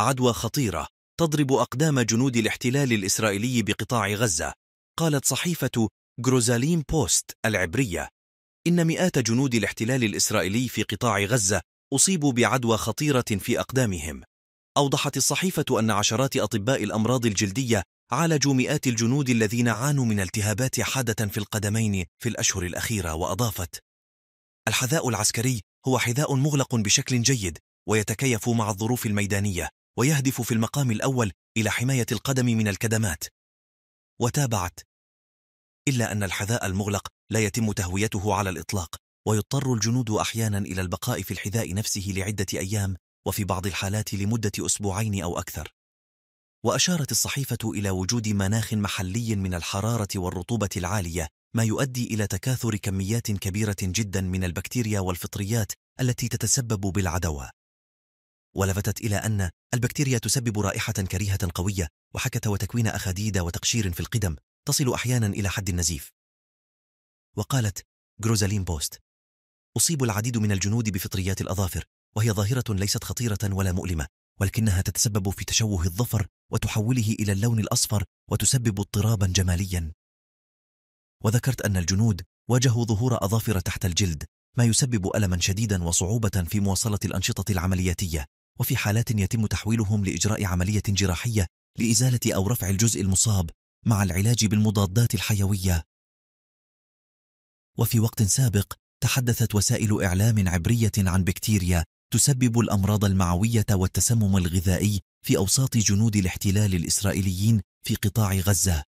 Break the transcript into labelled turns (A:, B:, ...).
A: عدوى خطيرة تضرب أقدام جنود الاحتلال الإسرائيلي بقطاع غزة قالت صحيفة جروزاليم بوست العبرية إن مئات جنود الاحتلال الإسرائيلي في قطاع غزة أصيبوا بعدوى خطيرة في أقدامهم أوضحت الصحيفة أن عشرات أطباء الأمراض الجلدية عالجوا مئات الجنود الذين عانوا من التهابات حادة في القدمين في الأشهر الأخيرة وأضافت الحذاء العسكري هو حذاء مغلق بشكل جيد ويتكيف مع الظروف الميدانية ويهدف في المقام الأول إلى حماية القدم من الكدمات وتابعت إلا أن الحذاء المغلق لا يتم تهويته على الإطلاق ويضطر الجنود أحيانا إلى البقاء في الحذاء نفسه لعدة أيام وفي بعض الحالات لمدة أسبوعين أو أكثر وأشارت الصحيفة إلى وجود مناخ محلي من الحرارة والرطوبة العالية ما يؤدي إلى تكاثر كميات كبيرة جدا من البكتيريا والفطريات التي تتسبب بالعدوى ولفتت إلى أن البكتيريا تسبب رائحة كريهة قوية وحكت وتكوين أخاديد وتقشير في القدم تصل أحيانا إلى حد النزيف وقالت جروزالين بوست أصيب العديد من الجنود بفطريات الأظافر وهي ظاهرة ليست خطيرة ولا مؤلمة ولكنها تتسبب في تشوه الظفر وتحوله إلى اللون الأصفر وتسبب اضطرابا جماليا وذكرت أن الجنود واجهوا ظهور أظافر تحت الجلد ما يسبب ألما شديدا وصعوبة في مواصلة الأنشطة العملياتية وفي حالات يتم تحويلهم لإجراء عملية جراحية لإزالة أو رفع الجزء المصاب مع العلاج بالمضادات الحيوية وفي وقت سابق تحدثت وسائل إعلام عبرية عن بكتيريا تسبب الأمراض المعوية والتسمم الغذائي في أوساط جنود الاحتلال الإسرائيليين في قطاع غزة